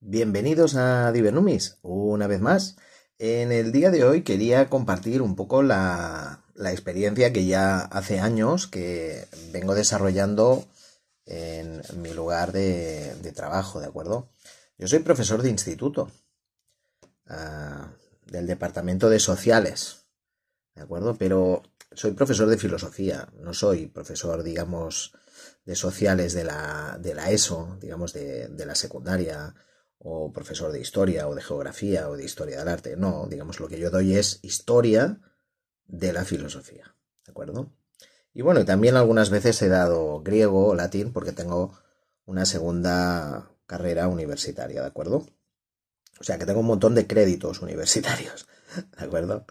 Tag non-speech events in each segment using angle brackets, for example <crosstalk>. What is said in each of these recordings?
Bienvenidos a Divernumis, una vez más. En el día de hoy quería compartir un poco la, la experiencia que ya hace años que vengo desarrollando en mi lugar de, trabajo, ¿de acuerdo? Yo soy profesor de instituto ah, del Departamento de Sociales, ¿de acuerdo? Pero soy profesor de filosofía, no soy profesor, digamos, de sociales de la, de la ESO, digamos, de la secundaria o profesor de historia o de geografía o de historia del arte. No, digamos, lo que yo doy es historia de la filosofía. ¿De acuerdo? Y bueno, y también algunas veces he dado griego o latín porque tengo una segunda carrera universitaria, ¿de acuerdo? O sea que tengo un montón de créditos <laughs> universitarios, ¿de acuerdo?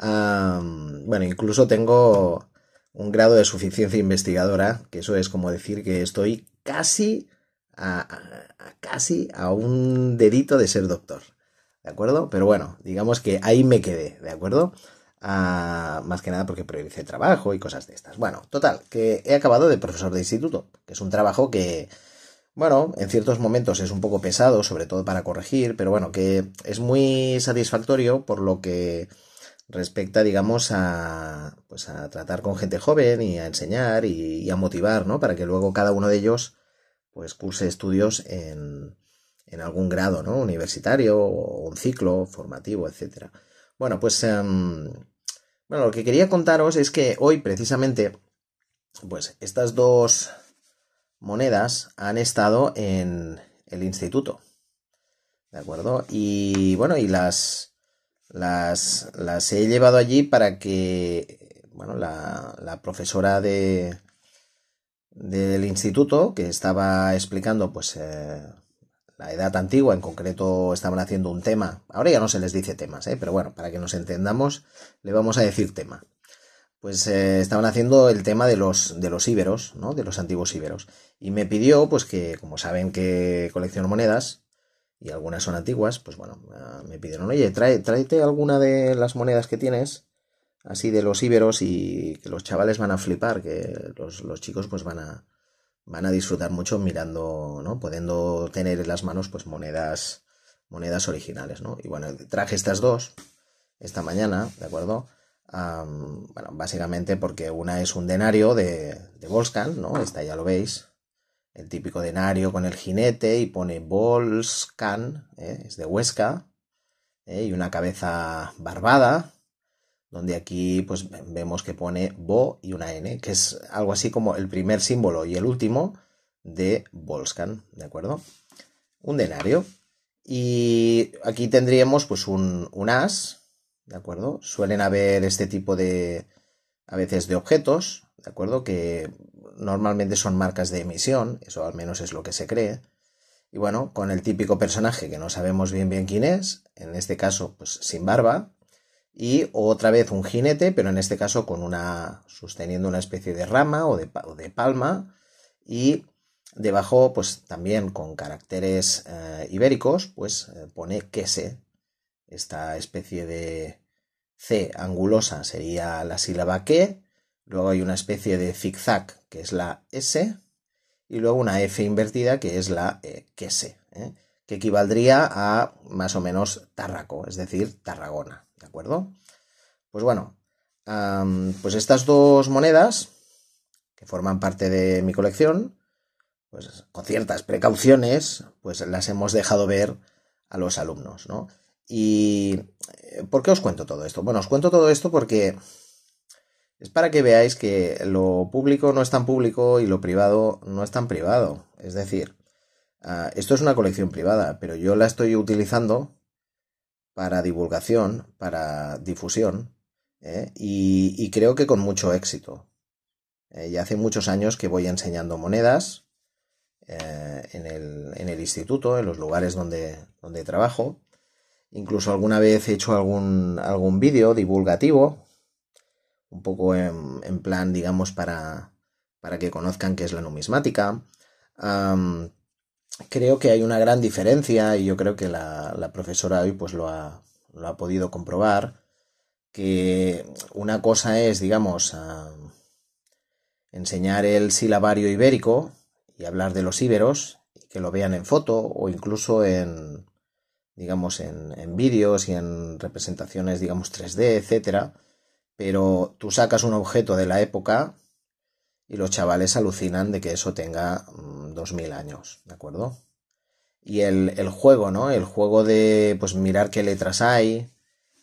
bueno, incluso tengo un grado de suficiencia investigadora, que eso es como decir que estoy casi a, casi a un dedito de ser doctor. ¿De acuerdo? Pero bueno, digamos que ahí me quedé, ¿de acuerdo? Ah, más que nada porque prioricé trabajo y cosas de estas. Bueno, total, que he acabado de profesor de instituto, que es un trabajo que, bueno, en ciertos momentos es un poco pesado, sobre todo para corregir, pero bueno, que es muy satisfactorio por lo que respecta, digamos, a, pues a tratar con gente joven y a enseñar y a motivar, ¿no? Para que luego cada uno de ellos pues curse estudios en, en algún grado ¿no? universitario o un ciclo formativo, etc. Bueno, pues em, bueno, lo que quería contaros es que hoy precisamente, pues estas dos monedas han estado en el instituto. ¿De acuerdo? Y bueno, y las, las, las he llevado allí para que, bueno, la, la profesora de, del instituto que estaba explicando pues eh, la edad antigua, en concreto estaban haciendo un tema, ahora ya no se les dice temas, eh, pero bueno, para que nos entendamos, le vamos a decir tema. Pues eh, estaban haciendo el tema de los, de los íberos, ¿no? de los antiguos íberos. Y me pidió, pues que, como saben que colecciono monedas, y algunas son antiguas, pues bueno, eh, me pidieron, oye, trae, tráete alguna de las monedas que tienes así de los íberos y que los chavales van a flipar, que los, chicos pues van a, van a disfrutar mucho mirando, ¿no? Pudiendo tener en las manos pues monedas, monedas originales, ¿no? Y bueno, traje estas dos esta mañana, ¿de acuerdo? bueno, básicamente porque una es un denario de, de Volscan, ¿no? Esta ya lo veis. El típico denario con el jinete y pone Volscan, ¿eh? es de Huesca, ¿eh? y una cabeza barbada, donde aquí pues vemos que pone Bo y una N, que es algo así como el primer símbolo y el último de Volscan, ¿de acuerdo? Un denario. Y aquí tendríamos pues un, un as, ¿de acuerdo? Suelen haber este tipo de, a veces de objetos, ¿de acuerdo? Que normalmente son marcas de emisión, eso al menos es lo que se cree. Y bueno, con el típico personaje que no sabemos bien bien quién es, en este caso pues sin barba, y otra vez un jinete, pero en este caso con una sosteniendo una especie de rama o de, palma y debajo pues también con caracteres eh, ibéricos pues eh, pone que se esta especie de c angulosa sería la sílaba que luego hay una especie de zigzag que es la s y luego una f invertida que es la eh, quese ¿eh? que equivaldría a más o menos tarraco, es decir tarragona ¿De acuerdo? Pues bueno, pues estas dos monedas, que forman parte de mi colección, pues con ciertas precauciones, pues las hemos dejado ver a los alumnos, ¿no? ¿Y eh, por qué os cuento todo esto? Bueno, os cuento todo esto porque es para que veáis que lo público no es tan público y lo privado no es tan privado. Es decir, ah, esto es una colección privada, pero yo la estoy utilizando para divulgación, para difusión, ¿eh? y, creo que con mucho éxito. Eh, ya hace muchos años que voy enseñando monedas eh, en, el, instituto, en los lugares donde, donde trabajo. Incluso alguna vez he hecho algún, algún vídeo divulgativo, un poco en, plan, digamos, para, para que conozcan qué es la numismática creo que hay una gran diferencia y yo creo que la, profesora hoy pues lo ha, lo ha, podido comprobar, que una cosa es, digamos, enseñar el silabario ibérico y hablar de los íberos, y que lo vean en foto o incluso en, digamos, en, en vídeos y en representaciones, digamos, 3D, etcétera, pero tú sacas un objeto de la época y los chavales alucinan de que eso tenga mm, dos mil años, ¿de acuerdo? Y el, juego, ¿no? El juego de pues mirar qué letras hay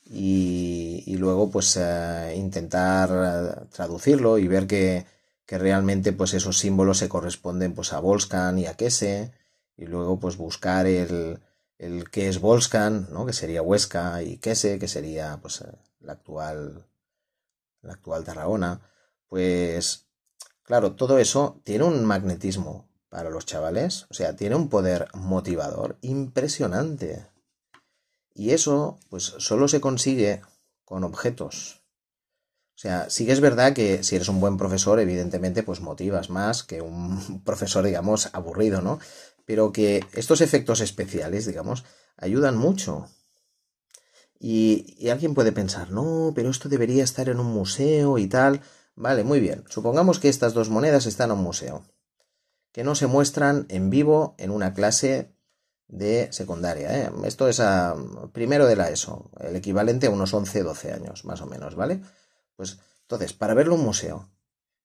y, luego pues eh, intentar eh, traducirlo y ver que, realmente pues esos símbolos se corresponden pues a Volscan y a Kese y luego pues buscar el, que es Volscan, ¿no? Que sería Huesca y Kese, que sería pues eh, la actual la actual Tarragona, pues Claro, todo eso tiene un magnetismo para los chavales, o sea, tiene un poder motivador impresionante. Y eso, pues, solo se consigue con objetos. O sea, sí que es verdad que si eres un buen profesor, evidentemente, pues motivas más que un <laughs> profesor, digamos, aburrido, ¿no? Pero que estos efectos especiales, digamos, ayudan mucho. Y, alguien puede pensar, no, pero esto debería estar en un museo y tal. Vale, muy bien. Supongamos que estas dos monedas están en un museo, que no se muestran en vivo en una clase de secundaria. ¿eh? Esto es a primero de la ESO, el equivalente a unos 11, 12 años, más o menos, ¿vale? Pues entonces, para verlo en un museo,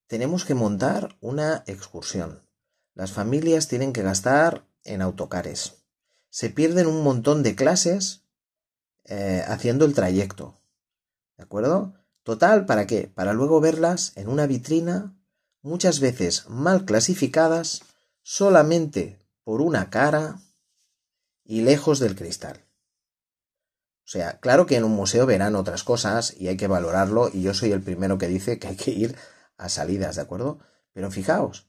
tenemos que montar una excursión. Las familias tienen que gastar en autocares. Se pierden un montón de clases eh, haciendo el trayecto. ¿De acuerdo? Total, ¿para qué? Para luego verlas en una vitrina, muchas veces mal clasificadas, solamente por una cara y lejos del cristal. O sea, claro que en un museo verán otras cosas y hay que valorarlo y yo soy el primero que dice que hay que ir a salidas, ¿de acuerdo? Pero fijaos,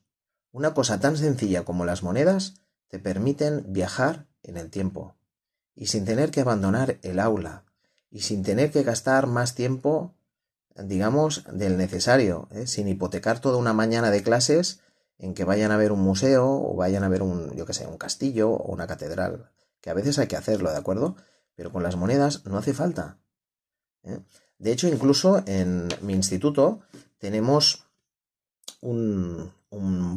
una cosa tan sencilla como las monedas te permiten viajar en el tiempo y sin tener que abandonar el aula y sin tener que gastar más tiempo digamos, del necesario, ¿eh? sin hipotecar toda una mañana de clases en que vayan a ver un museo o vayan a ver un, yo qué sé, un castillo o una catedral, que a veces hay que hacerlo, ¿de acuerdo? Pero con las monedas no hace falta. ¿eh? De hecho, incluso en mi instituto tenemos un,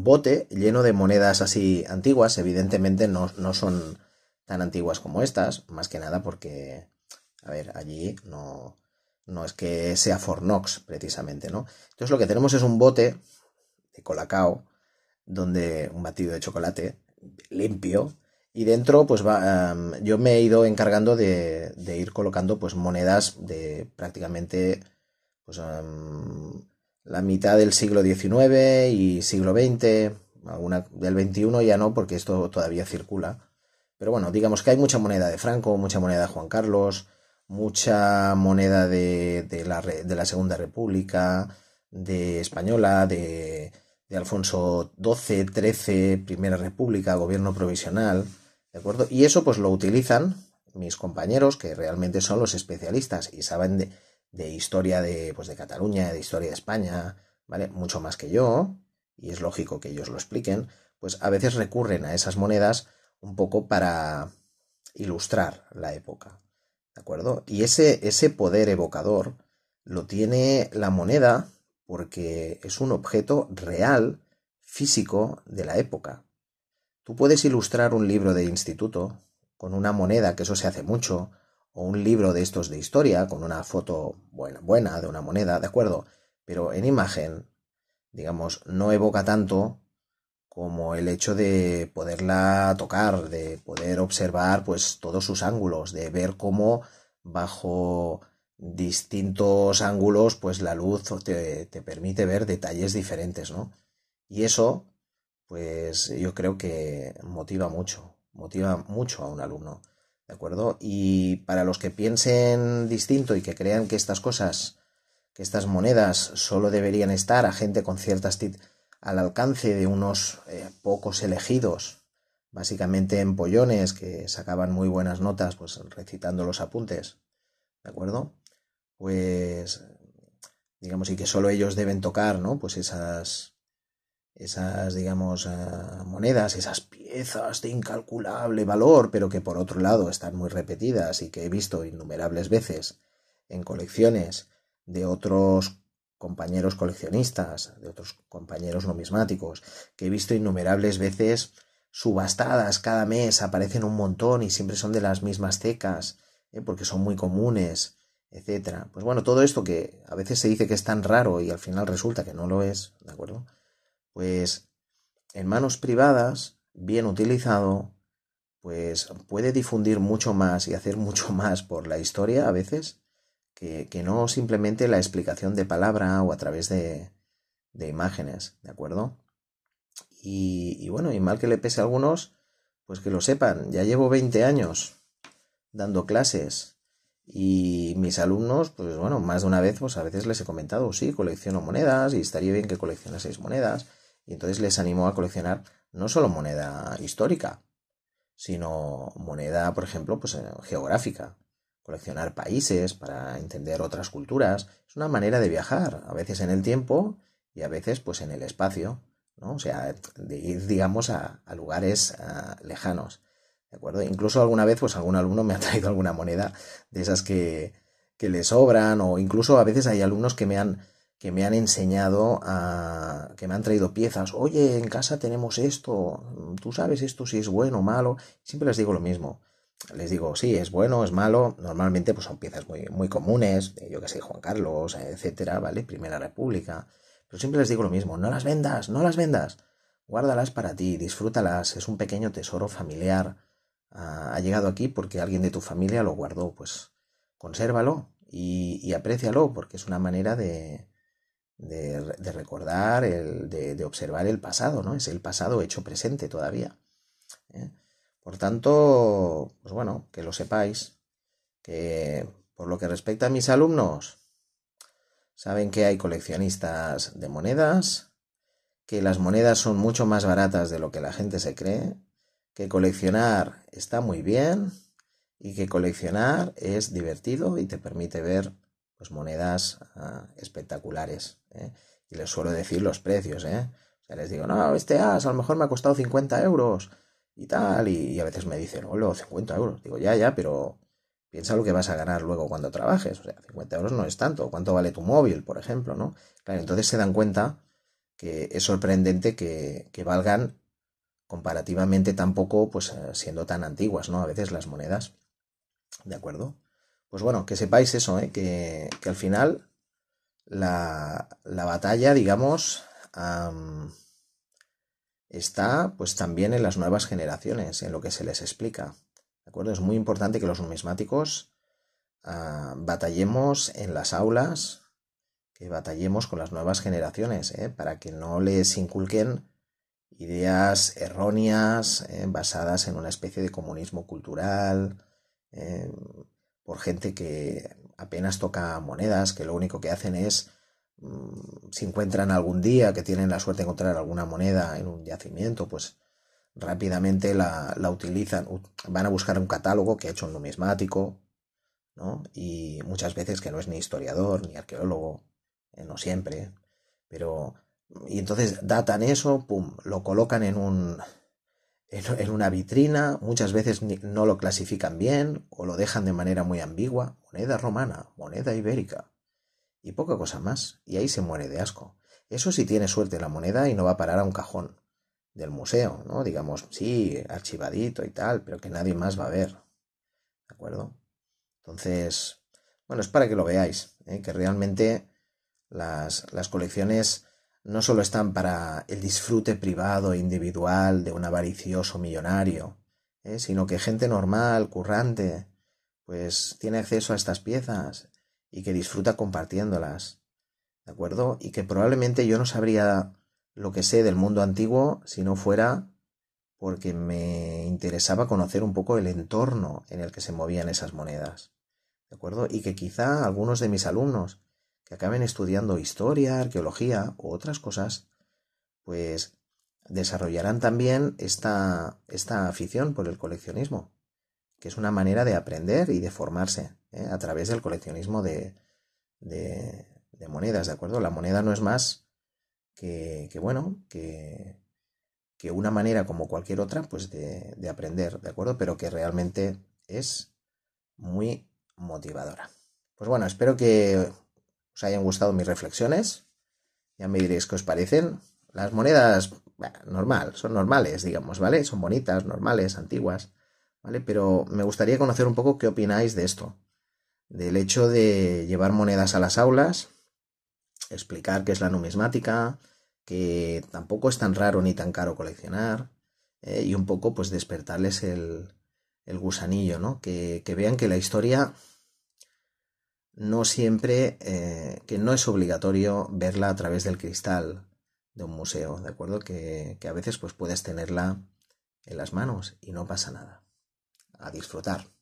bote lleno de monedas así antiguas, evidentemente no, no son tan antiguas como estas, más que nada porque, a ver, allí no, no es que sea Fornox, precisamente, ¿no? Entonces lo que tenemos es un bote de colacao, donde un batido de chocolate limpio, y dentro, pues va, yo me he ido encargando de, ir colocando pues monedas de prácticamente pues, la mitad del siglo XIX y siglo XX, alguna del XXI ya no, porque esto todavía circula. Pero bueno, digamos que hay mucha moneda de Franco, mucha moneda de Juan Carlos, mucha moneda de, de, la, de la Segunda República, de Española, de, de Alfonso XII, XIII, Primera República, gobierno provisional, ¿de acuerdo? Y eso pues lo utilizan mis compañeros, que realmente son los especialistas y saben de, de historia de, pues, de Cataluña, de historia de España, ¿vale? Mucho más que yo, y es lógico que ellos lo expliquen, pues a veces recurren a esas monedas un poco para ilustrar la época, ¿De acuerdo? Y ese, ese poder evocador lo tiene la moneda porque es un objeto real, físico, de la época. Tú puedes ilustrar un libro de instituto con una moneda, que eso se hace mucho, o un libro de estos de historia con una foto buena, buena de una moneda, ¿de acuerdo? Pero en imagen, digamos, no evoca tanto como el hecho de poderla tocar, de poder observar pues todos sus ángulos, de ver cómo bajo distintos ángulos pues la luz te, permite ver detalles diferentes, ¿no? Y eso pues yo creo que motiva mucho, motiva mucho a un alumno, ¿de acuerdo? Y para los que piensen distinto y que crean que estas cosas, que estas monedas solo deberían estar a gente con ciertas al alcance de unos eh, pocos elegidos, básicamente empollones que sacaban muy buenas notas pues recitando los apuntes, ¿de acuerdo? Pues digamos y que solo ellos deben tocar, ¿no? Pues esas esas digamos eh, monedas, esas piezas de incalculable valor, pero que por otro lado están muy repetidas y que he visto innumerables veces en colecciones de otros compañeros coleccionistas, de otros compañeros numismáticos, que he visto innumerables veces subastadas cada mes, aparecen un montón y siempre son de las mismas tecas, ¿eh? porque son muy comunes, etcétera. Pues bueno, todo esto que a veces se dice que es tan raro y al final resulta que no lo es, ¿de acuerdo? Pues en manos privadas, bien utilizado, pues puede difundir mucho más y hacer mucho más por la historia a veces que, no simplemente la explicación de palabra o a través de, de imágenes, ¿de acuerdo? Y, bueno, y mal que le pese a algunos, pues que lo sepan, ya llevo 20 años dando clases y mis alumnos, pues bueno, más de una vez, pues a veces les he comentado, sí, colecciono monedas y estaría bien que coleccionaseis monedas. Y entonces les animo a coleccionar no solo moneda histórica, sino moneda, por ejemplo, pues eh, geográfica coleccionar países, para entender otras culturas. Es una manera de viajar, a veces en el tiempo y a veces pues en el espacio, ¿no? O sea, de ir, digamos, a, lugares ah, lejanos. ¿De acuerdo? Incluso alguna vez, pues algún alumno <laughs> me ha traído alguna moneda de esas que, que le sobran, o incluso a veces hay alumnos que me han que me han enseñado a. Ah, que me han traído piezas. Oye, en casa tenemos esto. Tú sabes esto si es bueno o malo. Siempre les digo lo mismo les digo, sí, es bueno, es malo. Normalmente pues son piezas muy, muy comunes, eh, yo que sé, Juan Carlos, etcétera, ¿vale? Primera República. Pero siempre les digo lo mismo, no las vendas, no las vendas. Guárdalas para ti, disfrútalas, es un pequeño tesoro familiar. Ah, ha, llegado aquí porque alguien de tu familia lo guardó, pues consérvalo y, aprécialo porque es una manera de, de, recordar, el, de, de observar el pasado, ¿no? Es el pasado hecho presente todavía. Por tanto, pues bueno, que lo sepáis, que por lo que respecta a mis alumnos, saben que hay coleccionistas de monedas, que las monedas son mucho más baratas de lo que la gente se cree, que coleccionar está muy bien y que coleccionar es divertido y te permite ver pues, monedas ah, espectaculares. ¿eh? Y les suelo decir los precios. ¿eh? O les digo, no, este as a lo mejor me ha costado 50 euros y tal, y, a veces me dicen, hola, 50 euros. Digo, ya, ya, pero piensa lo que vas a ganar luego cuando trabajes. O sea, 50 euros no es tanto. ¿Cuánto vale tu móvil, por ejemplo? ¿no? Claro, entonces se dan cuenta que es sorprendente que, valgan comparativamente tan poco, pues eh, siendo tan antiguas, ¿no? A veces las monedas. ¿De acuerdo? Pues bueno, que sepáis eso, ¿eh? que, al final la, batalla, digamos, está pues también en las nuevas generaciones, en lo que se les explica. ¿De acuerdo? Es muy importante que los numismáticos ah, batallemos en las aulas, que batallemos con las nuevas generaciones, ¿eh? para que no les inculquen ideas erróneas ¿eh? basadas en una especie de comunismo cultural, ¿eh? por gente que apenas toca monedas, que lo único que hacen es Mm, si encuentran algún día que tienen la suerte de encontrar alguna moneda en un yacimiento, pues rápidamente la, utilizan, van a buscar un catálogo que ha hecho un numismático, ¿no? Y muchas veces que no es ni historiador, ni arqueólogo, eh, no siempre, pero... Y entonces datan eso, pum, lo colocan en un, en, una vitrina, muchas veces no lo clasifican bien o lo dejan de manera muy ambigua. Moneda romana, moneda ibérica, y poca cosa más, y ahí se muere de asco. Eso sí tiene suerte la moneda y no va a parar a un cajón del museo, ¿no? Digamos, sí, archivadito y tal, pero que nadie más va a ver. ¿De acuerdo? Entonces, bueno, es para que lo veáis, ¿eh? que realmente las, colecciones no solo están para el disfrute privado, individual, de un avaricioso millonario, ¿eh? sino que gente normal, currante, pues tiene acceso a estas piezas y que disfruta compartiéndolas. ¿De acuerdo? Y que probablemente yo no sabría lo que sé del mundo antiguo si no fuera porque me interesaba conocer un poco el entorno en el que se movían esas monedas. ¿De acuerdo? Y que quizá algunos de mis alumnos que acaben estudiando historia, arqueología u otras cosas, pues desarrollarán también esta, esta afición por el coleccionismo, que es una manera de aprender y de formarse. ¿eh? a través del coleccionismo de, monedas, ¿de acuerdo? La moneda no es más que, bueno, que, que, una manera como cualquier otra, pues de, de aprender, ¿de acuerdo? Pero que realmente es muy motivadora. Pues bueno, espero que os hayan gustado mis reflexiones. Ya me diréis qué os parecen. Las monedas, bueno, normal, son normales, digamos, ¿vale? Son bonitas, normales, antiguas, ¿vale? Pero me gustaría conocer un poco qué opináis de esto del hecho de llevar monedas a las aulas, explicar qué es la numismática, que tampoco es tan raro ni tan caro coleccionar, eh, y un poco pues despertarles el, gusanillo, ¿no? Que, vean que la historia no siempre, eh, que no es obligatorio verla a través del cristal de un museo, ¿de acuerdo? Que, que a veces pues puedes tenerla en las manos y no pasa nada. A disfrutar.